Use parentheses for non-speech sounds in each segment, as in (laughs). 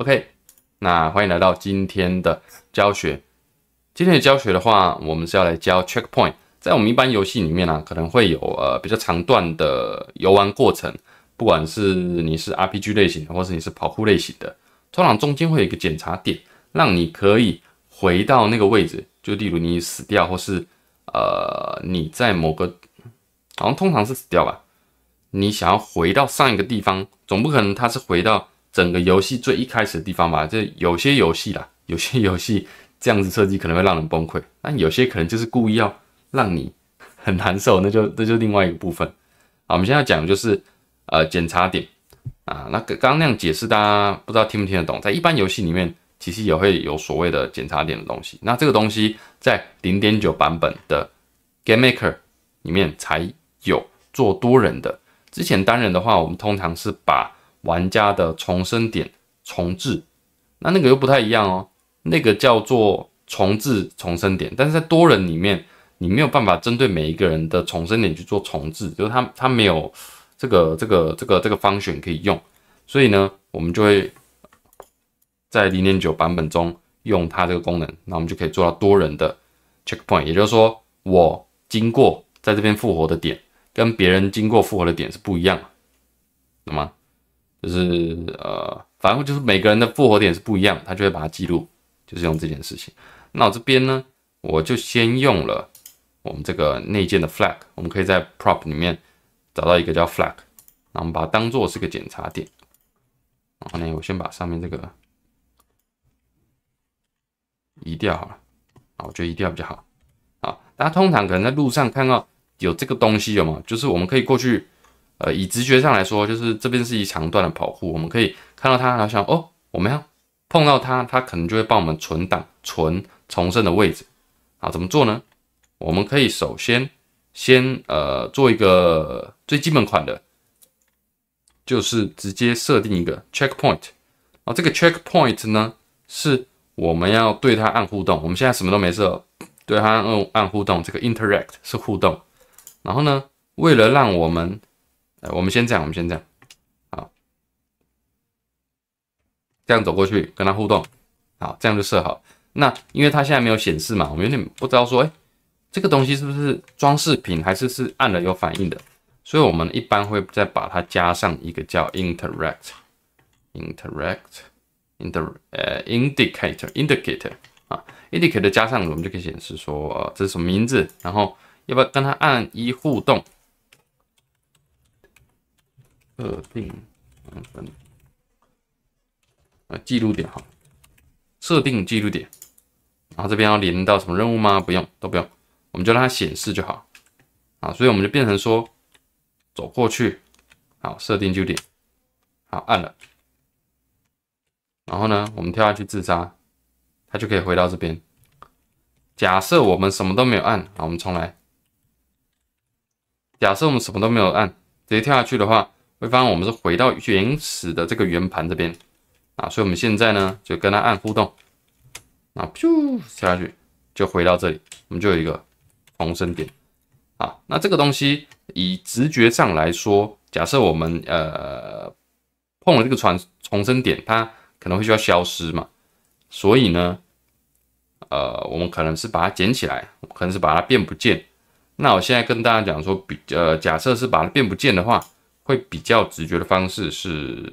OK，那欢迎来到今天的教学。今天的教学的话，我们是要来教 Checkpoint。在我们一般游戏里面呢，可能会有呃比较长段的游玩过程，不管是你是 RPG 类型，或是你是跑酷类型的，通常中间会有一个检查点，让你可以回到那个位置。就例如你死掉，或是呃你在某个好像通常是死掉吧，你想要回到上一个地方，总不可能它是回到。整个游戏最一开始的地方吧。就有些游戏啦，有些游戏这样子设计可能会让人崩溃，但有些可能就是故意要让你很难受，那就那就另外一个部分。好，我们现在讲就是呃检查点啊，那刚刚那样解释大家不知道听不听得懂，在一般游戏里面其实也会有所谓的检查点的东西。那这个东西在零点九版本的 Game Maker 里面才有做多人的，之前单人的话，我们通常是把。玩家的重生点重置，那那个又不太一样哦。那个叫做重置重生点，但是在多人里面，你没有办法针对每一个人的重生点去做重置，就是他他没有这个这个这个这个方选可以用。所以呢，我们就会在零点九版本中用它这个功能，那我们就可以做到多人的 checkpoint，也就是说，我经过在这边复活的点，跟别人经过复活的点是不一样懂吗？就是呃，反正就是每个人的复活点是不一样，他就会把它记录，就是用这件事情。那我这边呢，我就先用了我们这个内建的 flag，我们可以在 prop 里面找到一个叫 flag，那我们把它当做是个检查点。然后呢，我先把上面这个移掉好了，啊，我觉得移掉比较好。好，大家通常可能在路上看到有这个东西有吗？就是我们可以过去。呃，以直觉上来说，就是这边是一长段的跑酷，我们可以看到它，然后想哦，我们要碰到它，它可能就会帮我们存档、存重生的位置。好，怎么做呢？我们可以首先先呃做一个最基本款的，就是直接设定一个 checkpoint。啊，这个 checkpoint 呢，是我们要对它按互动。我们现在什么都没设，对它按按互动，这个 interact 是互动。然后呢，为了让我们我们先这样，我们先这样，好，这样走过去跟他互动，好，这样就设好。那因为它现在没有显示嘛，我们有点不知道说，哎，这个东西是不是装饰品，还是是按了有反应的？所以我们一般会再把它加上一个叫 interact，interact，inter，呃，indicator，indicator 啊，indicator 加上，我们就可以显示说，呃，这是什么名字？然后要不要跟他按一互动？设定嗯分呃，记录点好，设定记录点，然后这边要连到什么任务吗？不用，都不用，我们就让它显示就好啊。所以我们就变成说走过去，好设定记录点，好按了，然后呢，我们跳下去自杀，它就可以回到这边。假设我们什么都没有按，好，我们重来。假设我们什么都没有按，直接跳下去的话。会发现我们是回到原始的这个圆盘这边啊，所以我们现在呢就跟它按互动啊，噗跳下去就回到这里，我们就有一个重生点啊。那这个东西以直觉上来说，假设我们呃碰了这个传重生点，它可能会需要消失嘛，所以呢，呃，我们可能是把它捡起来，可能是把它变不见。那我现在跟大家讲说，比呃假设是把它变不见的话。会比较直觉的方式是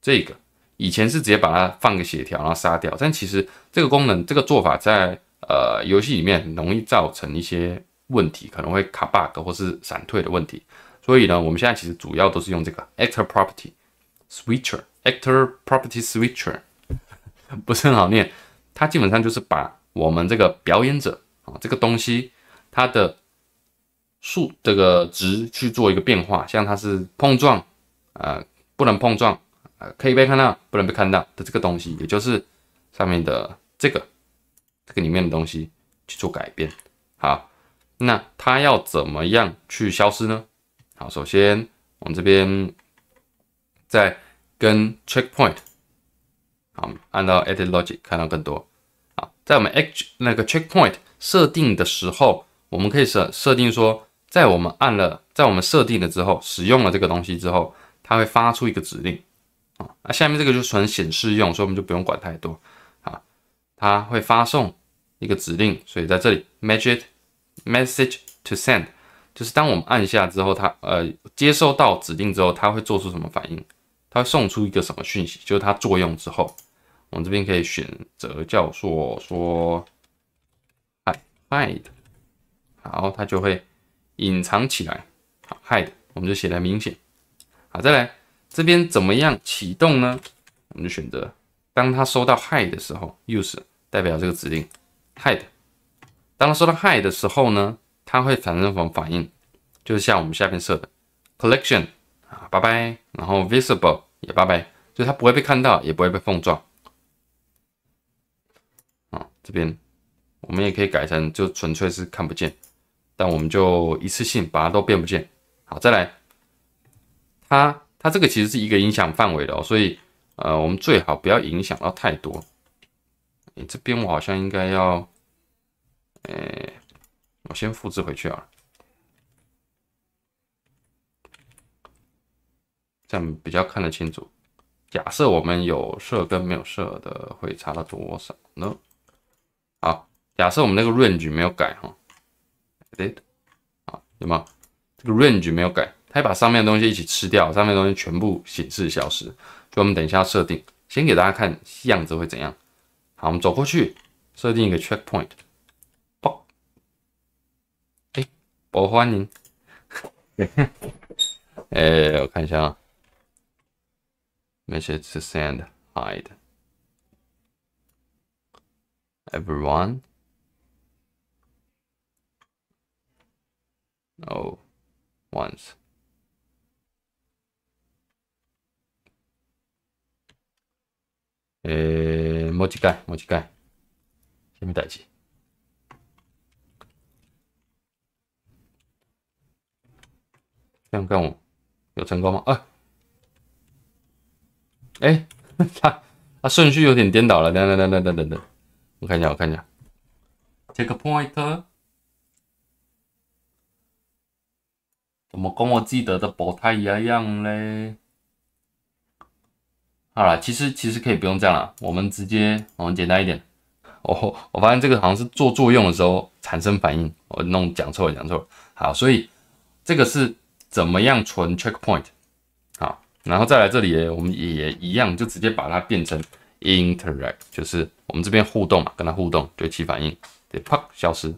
这个，以前是直接把它放个血条，然后杀掉。但其实这个功能、这个做法在呃游戏里面很容易造成一些问题，可能会卡 bug 或是闪退的问题。所以呢，我们现在其实主要都是用这个 Actor Property Switcher，Actor Property Switcher (laughs) 不是很好念，它基本上就是把我们这个表演者啊这个东西它的。数这个值去做一个变化，像它是碰撞，呃，不能碰撞，呃，可以被看到，不能被看到的这个东西，也就是上面的这个这个里面的东西去做改变。好，那它要怎么样去消失呢？好，首先我们这边在跟 checkpoint，好，按照 edit logic 看到更多。好，在我们 edge 那个 checkpoint 设定的时候，我们可以设设定说。在我们按了，在我们设定了之后，使用了这个东西之后，它会发出一个指令啊。那下面这个就是纯显示用，所以我们就不用管太多啊。它会发送一个指令，所以在这里 message message to send 就是当我们按下之后，它呃接收到指令之后，它会做出什么反应？它会送出一个什么讯息？就是它作用之后，我们这边可以选择做说说 hide，好，它就会。隐藏起来，好，hide，我们就写的明显。好，再来这边怎么样启动呢？我们就选择当它收到 hide 的时候，use 代表这个指令，hide。当它收到 hide 的时候呢，它会产生什么反应？就是像我们下边设的 collection 啊，拜拜，然后 visible 也拜拜，就它不会被看到，也不会被碰撞。啊，这边我们也可以改成就纯粹是看不见。那我们就一次性把它都变不见。好，再来。它它这个其实是一个影响范围的哦，所以呃，我们最好不要影响到太多。你这边我好像应该要，哎，我先复制回去啊，这样比较看得清楚。假设我们有设跟没有设的会差到多少呢？好，假设我们那个 range 没有改哈。对，啊，有吗？这个 range 没有改，它把上面的东西一起吃掉，上面的东西全部显示消失。就我们等一下设定，先给大家看样子会怎样。好，我们走过去，设定一个 checkpoint。哎，我欢迎。哎，我看一下，message send hide everyone。哦，once。呃，某一盖，某一盖，什么代志？这样干我，有成功吗？啊？哎，他他顺序有点颠倒了，等等等等等等等。我看一下，我看一下 Take a pointer. 怎么跟我记得的不太一样嘞？好了，其实其实可以不用这样了，我们直接我们简单一点。哦，我发现这个好像是做作用的时候产生反应，我弄讲错了讲错了。好，所以这个是怎么样存 checkpoint？好，然后再来这里，我们也一样，就直接把它变成 interact，就是我们这边互动嘛，跟它互动就起反应，对啪消失。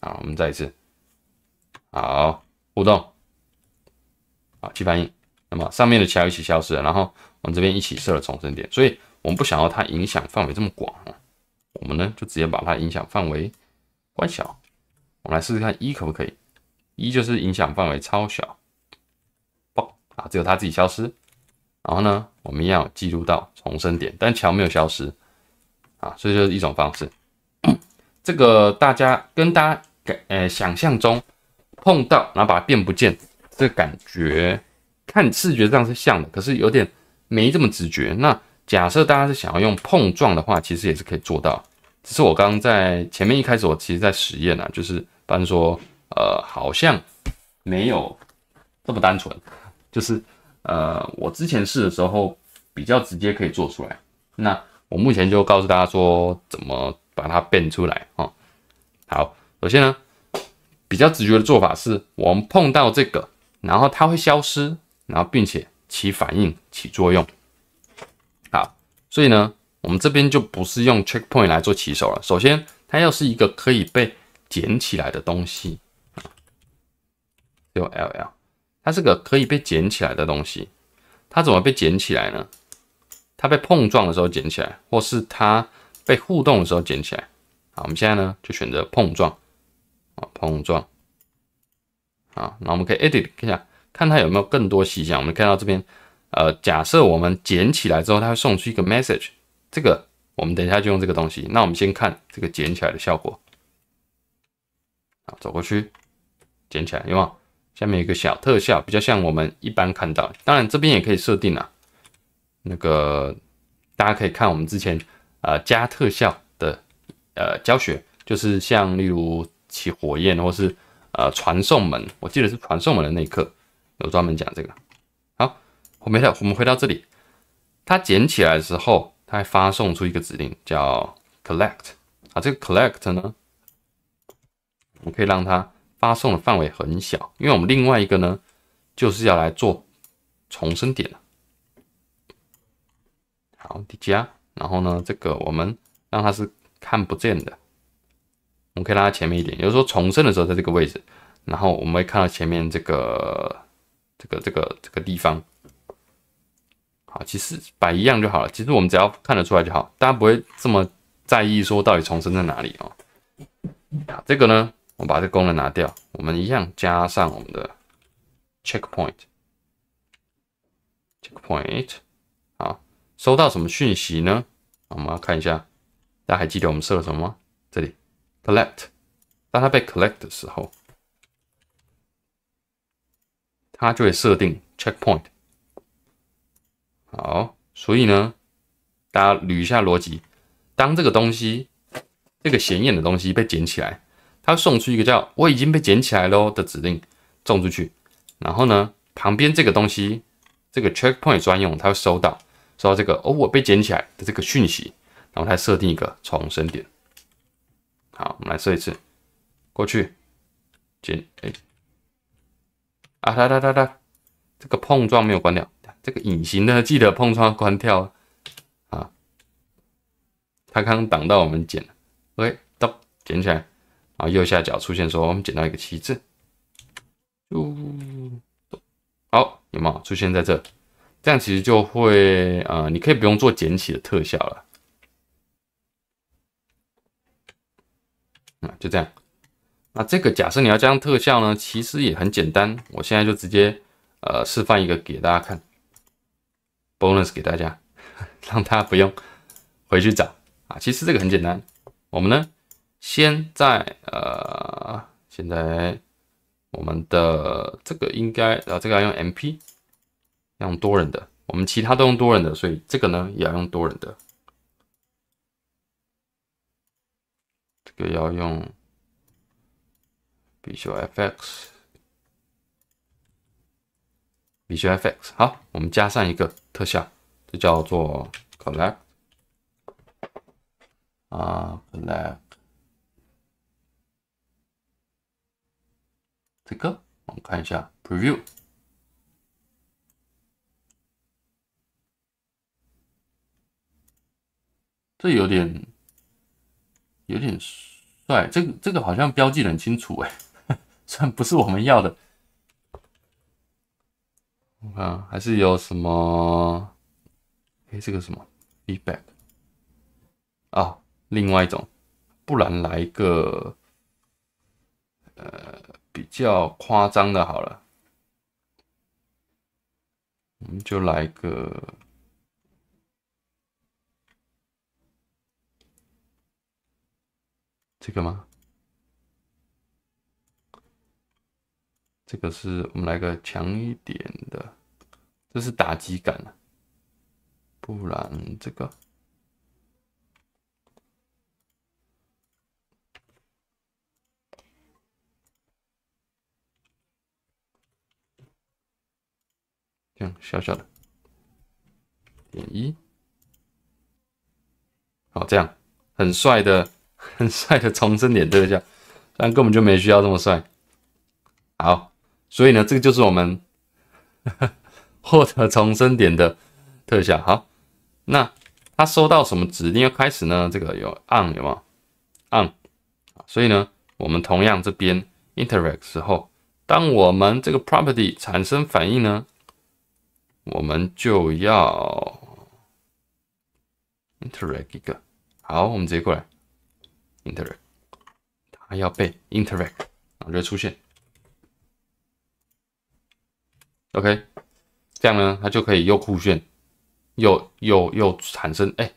好，我们再一次，好，互动。去翻译，那么上面的桥一起消失了，然后我们这边一起设了重生点，所以我们不想要它影响范围这么广我们呢就直接把它影响范围关小，我们来试试看一可不可以，一就是影响范围超小，嘣啊，只有它自己消失，然后呢我们要记录到重生点，但桥没有消失啊，所以就是一种方式，这个大家跟大家感呃想象中碰到然后把它变不见。这感觉看视觉上是像的，可是有点没这么直觉。那假设大家是想要用碰撞的话，其实也是可以做到。只是我刚刚在前面一开始，我其实在实验呐，就是发现说，呃，好像没有这么单纯。就是呃，我之前试的时候比较直接可以做出来。那我目前就告诉大家说怎么把它变出来啊。好，首先呢，比较直觉的做法是我们碰到这个。然后它会消失，然后并且起反应、起作用。好，所以呢，我们这边就不是用 checkpoint 来做起手了。首先，它要是一个可以被捡起来的东西啊，用 LL，它是个可以被捡起来的东西。它怎么被捡起来呢？它被碰撞的时候捡起来，或是它被互动的时候捡起来。好，我们现在呢就选择碰撞啊，碰撞。啊，那我们可以 edit 一下，看它有没有更多细节。我们看到这边，呃，假设我们捡起来之后，它会送出一个 message。这个我们等一下就用这个东西。那我们先看这个捡起来的效果。好，走过去，捡起来，有吗？下面一个小特效，比较像我们一般看到。当然，这边也可以设定啊。那个大家可以看我们之前呃加特效的呃教学，就是像例如起火焰或是。呃，传送门，我记得是传送门的那一课有专门讲这个。好，我们回到我们回到这里，它捡起来的时候，它发送出一个指令叫 collect 啊，这个 collect 呢，我们可以让它发送的范围很小，因为我们另外一个呢，就是要来做重生点的。好，叠加，然后呢，这个我们让它是看不见的。我们可以拉前面一点，也就是说重生的时候在这个位置，然后我们会看到前面这个、这个、这个、这个地方。好，其实摆一样就好了，其实我们只要看得出来就好，大家不会这么在意说到底重生在哪里哦。好，这个呢，我把这个功能拿掉，我们一样加上我们的 checkpoint，checkpoint。好，收到什么讯息呢？我们要看一下，大家还记得我们设了什么吗？Collect，当它被 Collect 的时候，它就会设定 Checkpoint。好，所以呢，大家捋一下逻辑：当这个东西，这个显眼的东西被捡起来，它送出一个叫我已经被捡起来喽的指令送出去。然后呢，旁边这个东西，这个 Checkpoint 专用，它会收到收到这个哦我被捡起来的这个讯息，然后它设定一个重生点。好，我们来试一次，过去捡，哎，啊，哒哒哒哒，这个碰撞没有关掉，这个隐形的记得碰撞关掉啊。它刚挡到我们剪了，OK，到捡起来，啊，右下角出现说我们捡到一个旗帜，哦，好，有没有出现在这？这样其实就会啊，你可以不用做捡起的特效了。啊，就这样。那这个假设你要加特效呢，其实也很简单。我现在就直接呃示范一个给大家看，bonus 给大家，(laughs) 让大家不用回去找啊。其实这个很简单。我们呢，先在呃，现在我们的这个应该啊，这个要用 MP，用多人的。我们其他都用多人的，所以这个呢也要用多人的。就要用必修 FX，必修 FX。好，我们加上一个特效，这叫做 Collect 啊，Collect。这个我们看一下 Preview，这有点。有点帅，这个这个好像标记很清楚哎，(laughs) 然不是我们要的。我看还是有什么，哎，这个什么？feedback 啊，另外一种，不然来一个，呃，比较夸张的，好了，我们就来一个。这个吗？这个是我们来个强一点的，这是打击感不然这个这样小小的点一，好，这样很帅的。(laughs) 很帅的重生点特效，但根本就没需要这么帅。好，所以呢，这个就是我们 (laughs) 获得重生点的特效。好，那他收到什么指令要开始呢？这个有 on 有没有？n 所以呢，我们同样这边 interact 时候，当我们这个 property 产生反应呢，我们就要 interact 一个。好，我们直接过来。interact，它要被 interact 啊，就会出现。OK，这样呢，它就可以又酷炫，又又又产生。哎，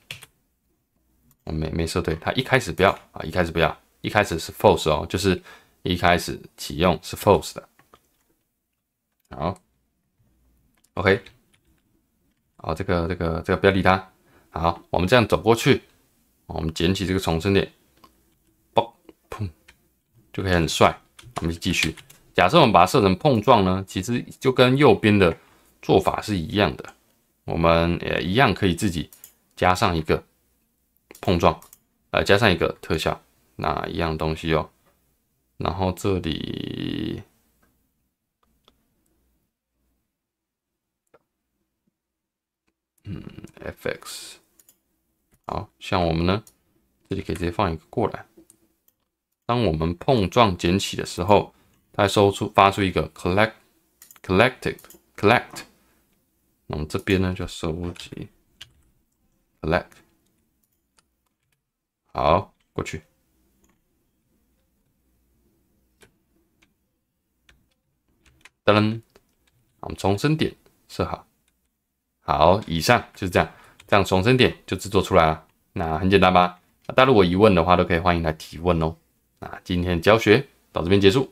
我没没设对，它一开始不要啊，一开始不要，一开始是 false 哦，就是一开始启用是 false 的。好，OK，好，这个这个这个不要理它。好，我们这样走过去，我们捡起这个重生点。就可以很帅。我们继续，假设我们把它设成碰撞呢，其实就跟右边的做法是一样的。我们也一样可以自己加上一个碰撞，呃，加上一个特效，那一样东西哦。然后这里，嗯 f x 好像我们呢，这里可以直接放一个过来。当我们碰撞捡起的时候，它收出发出一个 collect，collective，collect。我们这边呢就收集 collect。好，过去。噔，噔，我们重生点设好。好，以上就是这样，这样重生点就制作出来了。那很简单吧？那大家如果疑问的话，都可以欢迎来提问哦。那今天教学到这边结束。